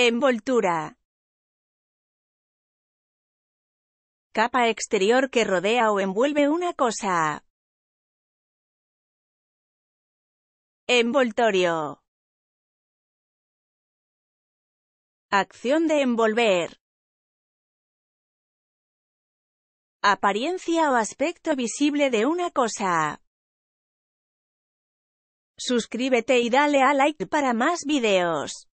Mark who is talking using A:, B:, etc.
A: Envoltura. Capa exterior que rodea o envuelve una cosa. Envoltorio. Acción de envolver. Apariencia o aspecto visible de una cosa. Suscríbete y dale a like para más videos.